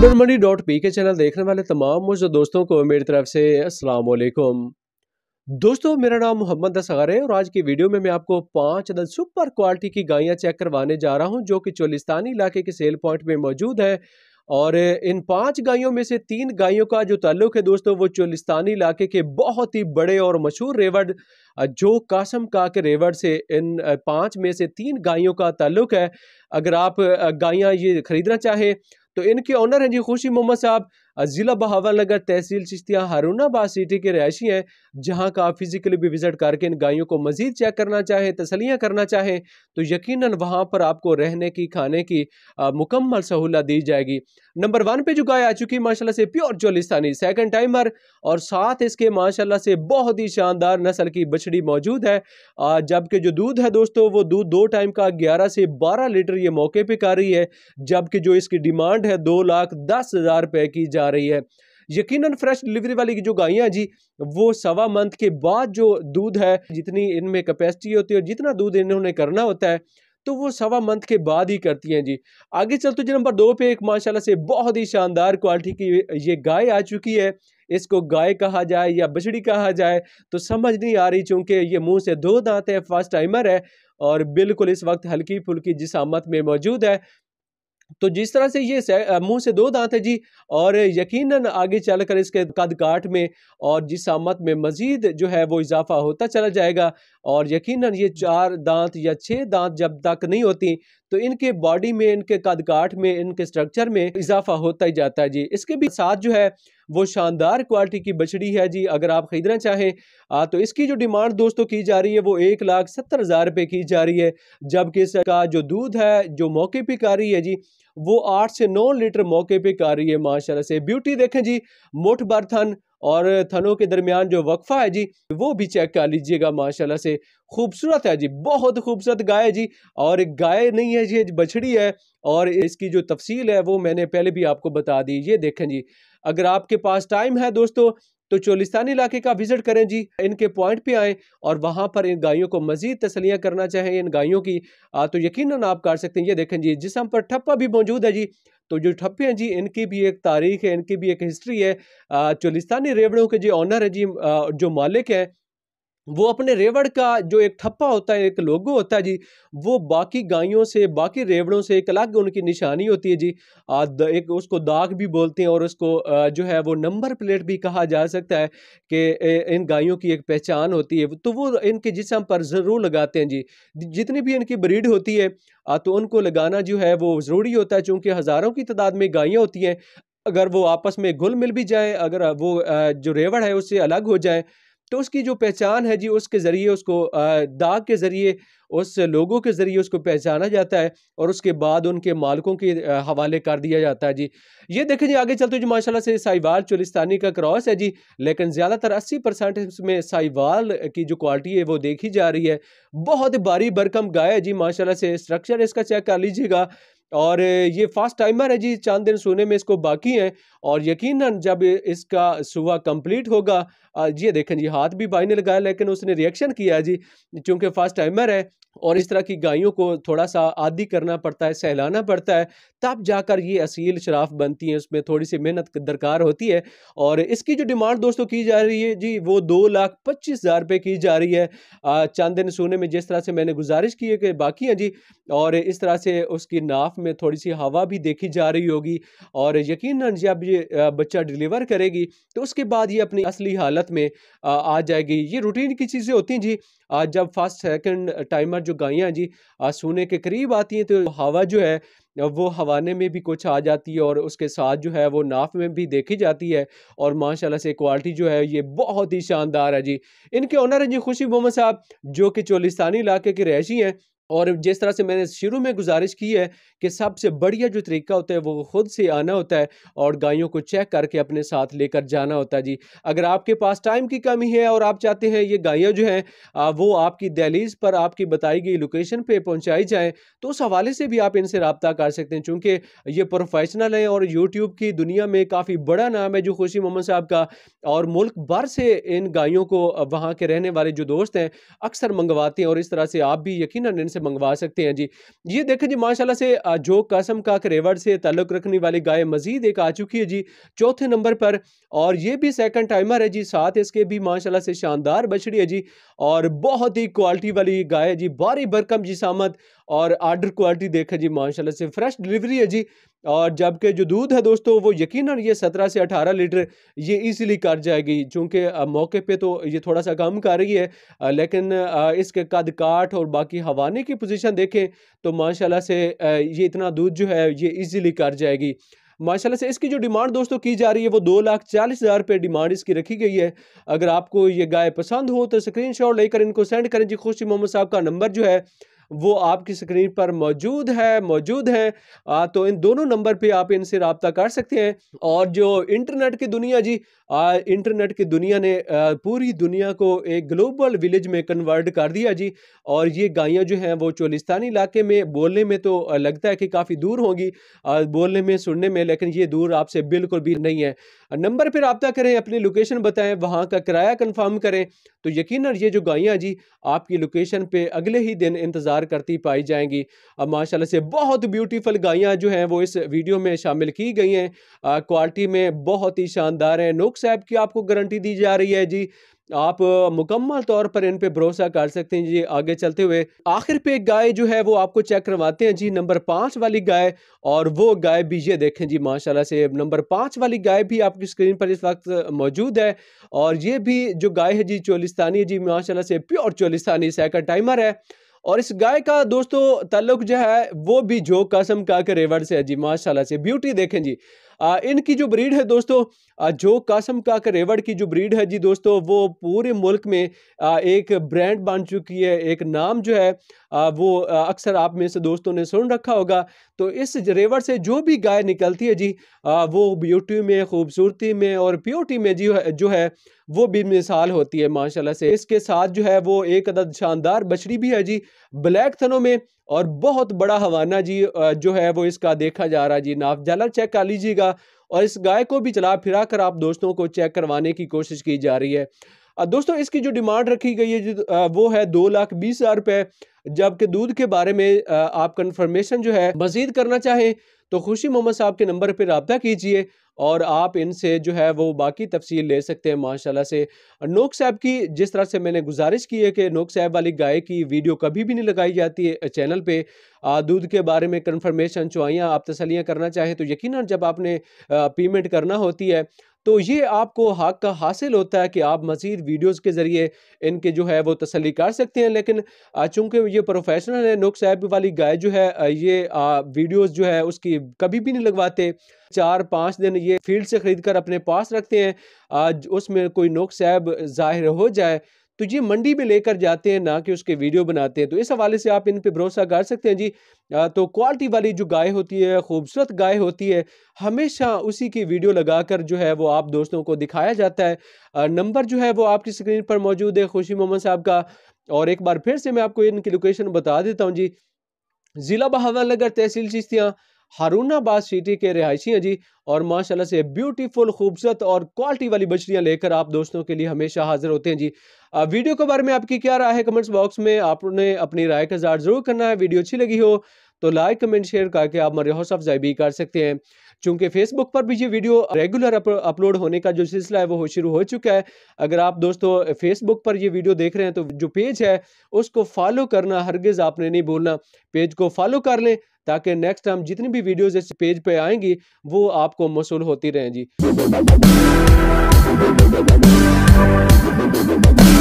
student money dot P K channel देखने वाले तमाम मुझे दोस्तों को मेरी तरफ से असलम दोस्तों मेरा नाम मोहम्मद असगर है और आज की वीडियो में मैं आपको पांच अदद सुपर क्वालिटी की गायें चेक करवाने जा रहा हूं जो कि चोलिस्तानी इलाके के सेल पॉइंट में मौजूद है और इन पांच गायों में से तीन गायों का जो ताल्लुक है दोस्तों वो चोलिस्तानी इलाके के बहुत ही बड़े और मशहूर रेवड़ जो कासम के रेवड़ से इन पांच में से तीन गायों का ताल्लुक है अगर आप गायें ये ख़रीदना चाहें तो इनके ऑनर हैं जी खुशी मोहम्मद साहब ज़िला नगर तहसील चिश्तिया हरूनाबाद सिटी के रहायशी हैं जहाँ का आप फिज़िकली भी विज़िट करके इन गायों को मज़ीद चेक करना चाहें तसलियाँ करना चाहें तो यकीन वहाँ पर आपको रहने की खाने की आ, मुकम्मल सहूलत दी जाएगी नंबर वन पे जो गाय आ चुकी माशाल्लाह से प्योर जोलिस्तानी सेकंड टाइमर और साथ इसके माशाल्लाह से बहुत ही शानदार नस्ल की बछड़ी मौजूद है जबकि जो दूध है दोस्तों वो दूध दो टाइम का ग्यारह से बारह लीटर ये मौके पर कर रही है जबकि जो इसकी डिमांड है दो लाख दस हज़ार रुपये की जा रही है यकीनन फ्रेश डिलीवरी वाली की जो गायें जी वो सवा मंथ के बाद जो दूध है जितनी इनमें कैपेसिटी होती है जितना दूध इन्होंने करना होता है तो वो सवा मंथ के बाद ही करती हैं जी आगे चलते जी नंबर दो पे एक माशाल्लाह से बहुत ही शानदार क्वालिटी की ये गाय आ चुकी है इसको गाय कहा जाए या बछड़ी कहा जाए तो समझ नहीं आ रही चूंकि ये मुंह से दो दांत है फर्स्ट टाइमर है और बिल्कुल इस वक्त हल्की फुल्की जिसामत में मौजूद है तो जिस तरह से ये मुंह से दो दांत है जी और यकीनन आगे चलकर इसके कद काठ में और जिसामत में मज़ीद जो है वो इजाफा होता चला जाएगा और यकीनन ये चार दांत या छः दांत जब तक नहीं होती तो इनके बॉडी में इनके कदकाठ में इनके स्ट्रक्चर में इजाफा होता ही जाता है जी इसके भी साथ जो है वो शानदार क्वालिटी की बछड़ी है जी अगर आप ख़रीदना चाहें आ, तो इसकी जो डिमांड दोस्तों की जा रही है वो एक लाख सत्तर हज़ार रुपये की जा रही है जबकि इसका जो दूध है जो मौके पर का रही है जी वो आठ से नौ लीटर मौके पर का रही है माशाला से ब्यूटी देखें जी मोट बर्थन और थनों के दरमियान जो वक्फ़ा है जी वो भी चेक कर लीजिएगा माशाल्लाह से खूबसूरत है जी बहुत खूबसूरत गाय है जी और गाय नहीं है जी बछड़ी है और इसकी जो तफसील है वो मैंने पहले भी आपको बता दी ये देखें जी अगर आपके पास टाइम है दोस्तों तो चोलिस्तानी इलाके का विज़िट करें जी इनके पॉइंट पे आएँ और वहाँ पर इन गायों को मज़ीद तसलियाँ करना चाहें इन गायों की आ, तो यकीनन आप कर सकते हैं ये देखें जी जिसम पर ठप्पा भी मौजूद है जी तो जो ठप्पे हैं जी इनकी भी एक तारीख है इनकी भी एक हिस्ट्री है चोलिस्तानी रेवड़ों के जो ऑनर है जी जो मालिक हैं वो अपने रेवड़ का जो एक ठप्पा होता है एक लोगो होता है जी वो बाकी गायों से बाकी रेवड़ों से एक अलग उनकी निशानी होती है जी आ, द, एक उसको दाग भी बोलते हैं और उसको आ, जो है वो नंबर प्लेट भी कहा जा सकता है कि इन गायों की एक पहचान होती है तो वो इनके जिसम पर ज़रूर लगाते हैं जी जितनी भी इनकी ब्रीड होती है आ, तो उनको लगाना जो है वो ज़रूरी होता है चूँकि हज़ारों की तादाद में गायें होती हैं अगर वो आपस में घुल मिल भी जाए अगर वो जो रेवड़ है उससे अलग हो जाए तो उसकी जो पहचान है जी उसके ज़रिए उसको दाग के ज़रिए उस लोगों के ज़रिए उसको पहचाना जाता है और उसके बाद उनके मालकों के हवाले कर दिया जाता है जी ये देखें जी आगे चलते जो माशाल्लाह से साहिवाल चुलिस्तानी का क्रॉस है जी लेकिन ज़्यादातर 80 परसेंट इसमें साहिवाल की जो क्वालिटी है वो देखी जा रही है बहुत बारी बरकम गाय है जी माशाला से स्ट्रक्चर इसका चेक कर लीजिएगा और ये फास्ट टाइमर है जी चांद दिन सोने में इसको बाकी है और यकीनन जब इसका सुबह कंप्लीट होगा ये देखें जी हाथ भी भाई ने लगाया लेकिन उसने रिएक्शन किया है जी चूँकि फर्स्ट टाइमर है और इस तरह की गायों को थोड़ा सा आदि करना पड़ता है सहलाना पड़ता है तब जाकर ये असील शराफ बनती हैं उसमें थोड़ी सी मेहनत दरकार होती है और इसकी जो डिमांड दोस्तों की जा रही है जी वो दो लाख पच्चीस हज़ार रुपये की जा रही है चंद दिन सोने में जिस तरह से मैंने गुजारिश की है कि बाकी हैं जी और इस तरह से उसकी नाफ में थोड़ी सी हवा भी देखी जा रही होगी और यकीन जब ये बच्चा डिलीवर करेगी तो उसके बाद ये अपनी असली हालत हालत में आ जाएगी ये रूटीन की चीज़ें होती हैं जी जब फर्स्ट सेकंड टाइमर जो गायें जी सोने के करीब आती हैं तो हवा जो है वो हवाने में भी कुछ आ जाती है और उसके साथ जो है वो नाफ में भी देखी जाती है और माशाल्लाह से क्वालिटी जो है ये बहुत ही शानदार है जी इनके ऑनर हैं जी खुशी मोहम्मद साहब जो कि चोलिस्तानी इलाके के रहशी हैं और जिस तरह से मैंने शुरू में गुजारिश की है कि सबसे बढ़िया जो तरीका होता है वो ख़ुद से आना होता है और गायों को चेक करके अपने साथ लेकर जाना होता है जी अगर आपके पास टाइम की कमी है और आप चाहते हैं ये गायें जो हैं वो आपकी दहलीज पर आपकी बताई गई लोकेशन पर पहुँचाई जाएँ तो उस हवाले से भी आप इनसे रबता कर सकते हैं चूँकि ये प्रोफेशनल हैं और यूट्यूब की दुनिया में काफ़ी बड़ा नाम है जो खुशी मोहम्मद साहब का और मुल्क भर से इन गायों को वहाँ के रहने वाले जो दोस्त हैं अक्सर मंगवाते हैं और इस तरह से आप भी यकीन इनसे से मंगवा सकते हैं जी ये देखें जी माशाला से जो कसम का करेवड़ से ताल्लुक़ रखने वाली गाय मजीद एक आ चुकी है जी चौथे नंबर पर और ये भी सेकेंड टाइमर है जी साथ इसके भी माशाला से शानदार बछड़ी है जी और बहुत ही क्वालिटी वाली गाय है जी बारी भरकम जी सामद और आर्डर क्वालिटी देखें जी माशाल्लाह से फ्रेश डिलीवरी है जी और जबकि जो दूध है दोस्तों वो यकीनन ये सत्रह से अठारह लीटर ये इजीली कर जाएगी चूँकि मौके पे तो ये थोड़ा सा कम कर रही है लेकिन इसके कद काठ और बाकी हवाने की पोजीशन देखें तो माशाल्लाह से ये इतना दूध जो है ये इजीली कर जाएगी माशाल्लाह से इसकी जो डिमांड दोस्तों की जा रही है वो दो लाख चालीस हज़ार रुपये डिमांड इसकी रखी गई है अगर आपको ये गाय पसंद हो तो स्क्रीनशॉट लेकर इनको सेंड करें जी खुशी मोहम्मद साहब का नंबर जो है वो आपकी स्क्रीन पर मौजूद है मौजूद हैं तो इन दोनों नंबर पर आप इनसे रबता कर सकते हैं और जो इंटरनेट की दुनिया जी आ, इंटरनेट की दुनिया ने आ, पूरी दुनिया को एक ग्लोबल विलेज में कन्वर्ट कर दिया जी और ये गायें जो हैं वो चोलिस्तानी इलाके में बोलने में तो लगता है कि काफ़ी दूर होंगी बोलने में सुनने में लेकिन ये दूर आपसे बिल्कुल भी नहीं है नंबर पर रबता करें अपनी लोकेशन बताएं वहाँ का किराया कन्फर्म करें तो यकीन ये जो गायें जी आपकी लोकेशन पर अगले ही दिन इंतज़ार करती पाई जाएंगी माशा से बहुत ब्यूटीफुल गायें जो हैं वो इस वीडियो में शामिल की गई हैं क्वालिटी में बहुत ही शानदार हैं नुक्स साहब की आपको गारंटी दी जा रही है जी आप मुकम्मल तौर पर इन पे भरोसा कर सकते हैं जी आगे चलते हुए आखिर पे गाय जो है वो आपको चेक करवाते हैं जी नंबर पाँच वाली गाय और वो गाय भी ये देखें जी माशाल्लाह से नंबर पाँच वाली गाय भी आपकी स्क्रीन पर इस वक्त मौजूद है और ये भी जो गाय है जी चोलिस्तानी जी माशाला से प्योर चोलिस्तानी सैकड़ टाइमर है और इस गाय का दोस्तों तल्लुक जो है वो भी जो कसम का के रेवड़ से है जी माशाल्लाह से ब्यूटी देखें जी आ, इनकी जो ब्रीड है दोस्तों आ, जो कासम काक रेवड़ की जो ब्रीड है जी दोस्तों वो पूरे मुल्क में आ, एक ब्रांड बन चुकी है एक नाम जो है आ, वो अक्सर आप में से दोस्तों ने सुन रखा होगा तो इस रेवड़ से जो भी गाय निकलती है जी आ, वो ब्यूटी में खूबसूरती में और प्योरटी में जी जो है वो बेमिसाल होती है माशाल्लाह से इसके साथ जो है वो एक अदद शानदार बछड़ी भी है जी ब्लैक थनों में और बहुत बड़ा हवाना जी जो है वो इसका देखा जा रहा है जी नाफ जला चेक कर लीजिएगा जाएगा और इस गाय को भी चला फिरा कर आप दोस्तों को चेक करवाने की कोशिश की जा रही है दोस्तों इसकी जो डिमांड रखी गई है वो है दो लाख बीस हज़ार रुपये जबकि दूध के बारे में आप कन्फर्मेशन जो है मजीद करना चाहें तो खुशी मोहम्मद साहब के नंबर पर रबता कीजिए और आप इनसे जो है वो बाकी तफसील ले सकते हैं माशाल्लाह से नोक साहब की जिस तरह से मैंने गुजारिश की है कि नोक साहब वाली गाय की वीडियो कभी भी नहीं लगाई जाती है चैनल पे दूध के बारे में कन्फर्मेशन चुआइयाँ आप तसलियाँ करना चाहें तो यकीन जब आपने पेमेंट करना होती है तो ये आपको हक का हासिल होता है कि आप मज़ीद वीडियोस के ज़रिए इनके जो है वो तसली कर सकते हैं लेकिन चूंकि ये प्रोफेशनल है नुक साहब वाली गाय जो है ये वीडियोस जो है उसकी कभी भी नहीं लगवाते चार पाँच दिन ये फील्ड से ख़रीद कर अपने पास रखते हैं आज उसमें कोई नुक साहब ज़ाहिर हो जाए तो ये मंडी में लेकर जाते हैं ना कि उसके वीडियो बनाते हैं तो इस हवाले से आप इन पर भरोसा कर सकते हैं जी तो क्वालिटी वाली जो गाय होती है खूबसूरत गाय होती है हमेशा उसी की वीडियो लगाकर जो है वो आप दोस्तों को दिखाया जाता है नंबर जो है वो आपकी स्क्रीन पर मौजूद है खुशी मोहम्मद साहब का और एक बार फिर से मैं आपको इनकी लोकेशन बता देता हूँ जी ज़िला बहावल नगर तहसील चिश्तियाँ हारूनाबाद सिटी के रिहायशी हैं जी और माशाल्लाह से ब्यूटीफुल खूबसूरत और क्वालिटी वाली बछड़ियाँ लेकर आप दोस्तों के लिए हमेशा हाजिर होते हैं जी वीडियो के बारे में आपकी क्या राय है कमेंट्स बॉक्स में आपने अपनी राय का इजहार जरूर करना है वीडियो अच्छी लगी हो तो लाइक कमेंट शेयर करके आप मरे हाउस ऑफ जैबी कर सकते हैं चूंकि फेसबुक पर भी ये वीडियो रेगुलर अपलोड होने का जो सिलसिला है वो शुरू हो चुका है अगर आप दोस्तों फेसबुक पर ये वीडियो देख रहे हैं तो जो पेज है उसको फॉलो करना हरगिज़ आपने नहीं भूलना पेज को फॉलो कर लें ताकि नेक्स्ट टाइम जितनी भी वीडियोज़ इस पेज पे आएंगी वो आपको मसूल होती रहें जी